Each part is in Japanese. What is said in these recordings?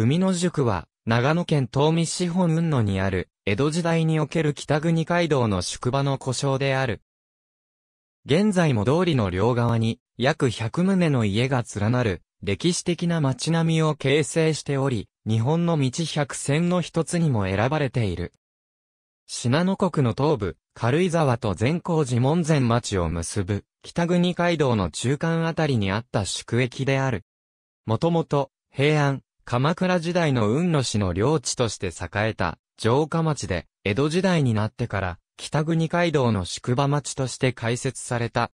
海の塾は、長野県東見市本雲野にある、江戸時代における北国街道の宿場の故障である。現在も通りの両側に、約100棟の家が連なる、歴史的な街並みを形成しており、日本の道百選の一つにも選ばれている。信濃国の東部、軽井沢と善光寺門前町を結ぶ、北国街道の中間あたりにあった宿駅である。もともと、平安、鎌倉時代の雲野市の領地として栄えた城下町で、江戸時代になってから北国街道の宿場町として開設された。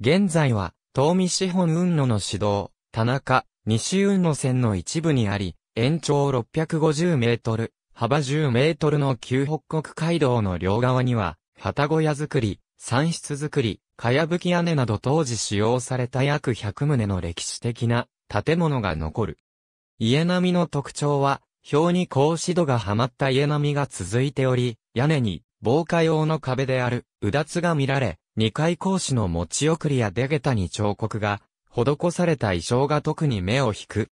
現在は、東見資本雲野の市道、田中、西雲野線の一部にあり、延長650メートル、幅10メートルの旧北国街道の両側には、旗小屋作り、産室作り、かやぶき屋根など当時使用された約100棟の歴史的な建物が残る。家並みの特徴は、表に格子戸がはまった家並みが続いており、屋根に防火用の壁である、うだつが見られ、二階格子の持ち送りや出下に彫刻が、施された衣装が特に目を引く。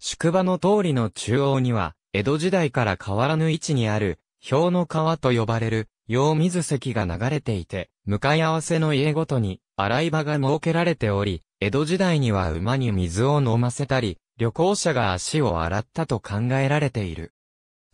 宿場の通りの中央には、江戸時代から変わらぬ位置にある、氷の川と呼ばれる、用水石が流れていて、向かい合わせの家ごとに、洗い場が設けられており、江戸時代には馬に水を飲ませたり、旅行者が足を洗ったと考えられている。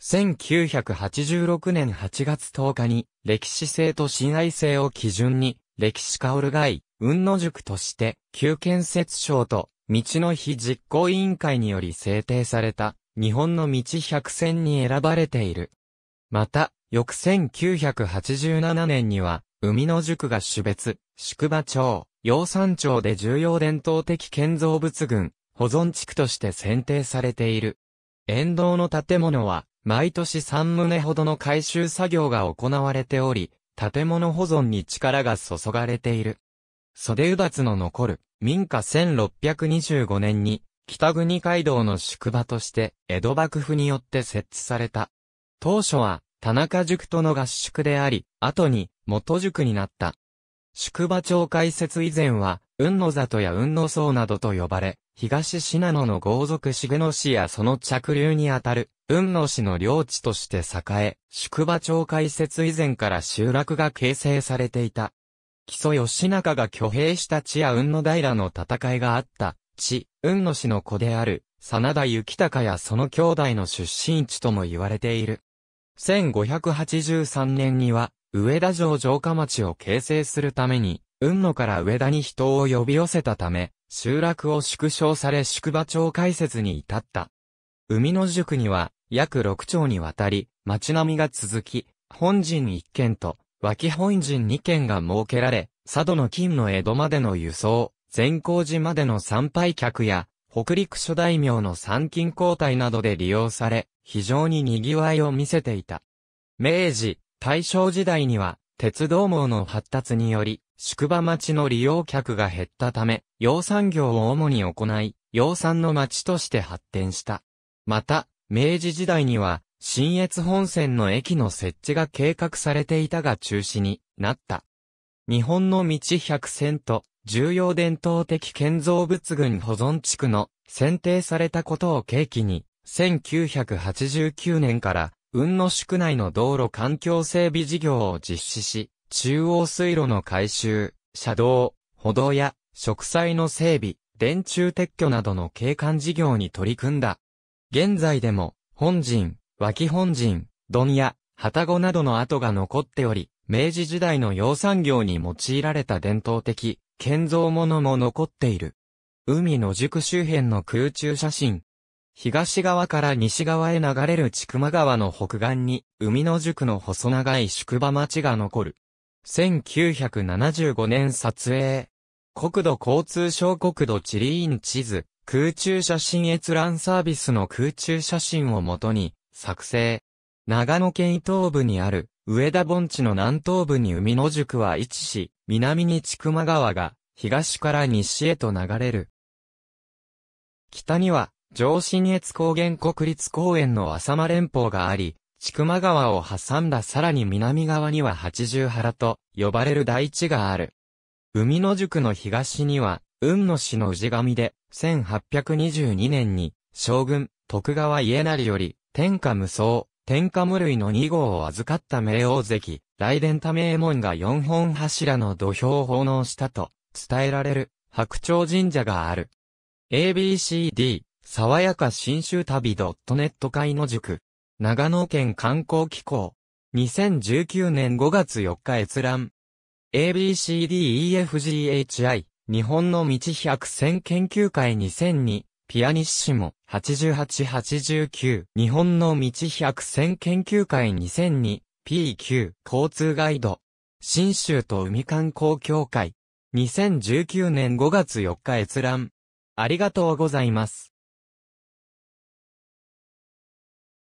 1986年8月10日に、歴史性と信愛性を基準に、歴史カオルガイ、雲野塾として、旧建設省と、道の日実行委員会により制定された、日本の道百選に選ばれている。また、翌1987年には、海野塾が種別、宿場町、養蚕町で重要伝統的建造物群、保存地区として選定されている。沿道の建物は、毎年3棟ほどの改修作業が行われており、建物保存に力が注がれている。袖うだつの残る、民家1625年に、北国街道の宿場として、江戸幕府によって設置された。当初は、田中塾との合宿であり、後に、元塾になった。宿場町開設以前は、雲野里や雲野荘などと呼ばれ、東信濃の豪族重野氏やその着流にあたる、雲野氏の領地として栄え、宿場町開設以前から集落が形成されていた。木曽義仲が挙兵した地や雲野平の戦いがあった、地、雲野氏の子である、真田幸隆やその兄弟の出身地とも言われている。1583年には、上田城城下町を形成するために、雲野から上田に人を呼び寄せたため、集落を縮小され宿場町開設に至った。海の塾には、約6町にわたり、町並みが続き、本陣1軒と、脇本陣2軒が設けられ、佐渡の金の江戸までの輸送、善光寺までの参拝客や、北陸諸大名の参勤交代などで利用され、非常に賑わいを見せていた。明治、大正時代には、鉄道網の発達により、宿場町の利用客が減ったため、養蚕業を主に行い、養蚕の町として発展した。また、明治時代には、新越本線の駅の設置が計画されていたが中止になった。日本の道百選と、重要伝統的建造物群保存地区の選定されたことを契機に、1989年から、雲野宿内の道路環境整備事業を実施し、中央水路の改修、車道、歩道や、植栽の整備、電柱撤去などの景観事業に取り組んだ。現在でも、本陣、脇本陣、丼屋、旗子などの跡が残っており、明治時代の養蚕業に用いられた伝統的、建造物も残っている。海の宿周辺の空中写真。東側から西側へ流れる千曲川の北岸に、海の宿の細長い宿場町が残る。1975年撮影。国土交通省国土地理院地図、空中写真閲覧サービスの空中写真をもとに、作成。長野県伊東部にある、上田盆地の南東部に海野宿は位置し、南に千曲川が、東から西へと流れる。北には、上信越高原国立公園の浅間連峰があり、千曲川を挟んださらに南側には八重原と呼ばれる大地がある。海の宿の東には、雲野市の氏神で、1822年に、将軍、徳川家成より、天下無双、天下無類の二号を預かった明王関、雷電多名門が四本柱の土俵を奉納したと、伝えられる、白鳥神社がある。ABCD、爽やか新州旅 .net 会の塾。長野県観光機構。2019年5月4日閲覧。ABCDEFGHI、日本の道百選研究会2002、ピアニッシモ、8889、日本の道百選研究会2002、PQ、交通ガイド。新州と海観光協会。2019年5月4日閲覧。ありがとうございます。